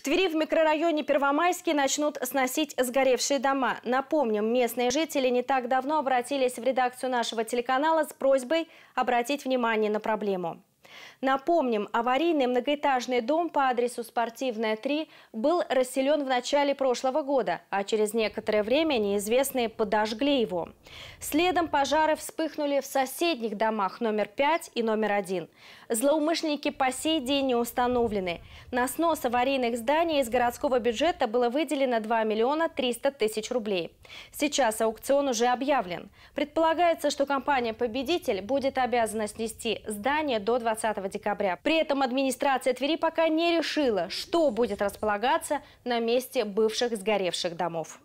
В Твери в микрорайоне Первомайский начнут сносить сгоревшие дома. Напомним, местные жители не так давно обратились в редакцию нашего телеканала с просьбой обратить внимание на проблему. Напомним, аварийный многоэтажный дом по адресу Спортивная 3 был расселен в начале прошлого года, а через некоторое время неизвестные подожгли его. Следом пожары вспыхнули в соседних домах номер 5 и номер 1. Злоумышленники по сей день не установлены. На снос аварийных зданий из городского бюджета было выделено 2 миллиона 300 тысяч рублей. Сейчас аукцион уже объявлен. Предполагается, что компания-победитель будет обязана снести здание до 20 30 декабря. При этом администрация Твери пока не решила, что будет располагаться на месте бывших сгоревших домов.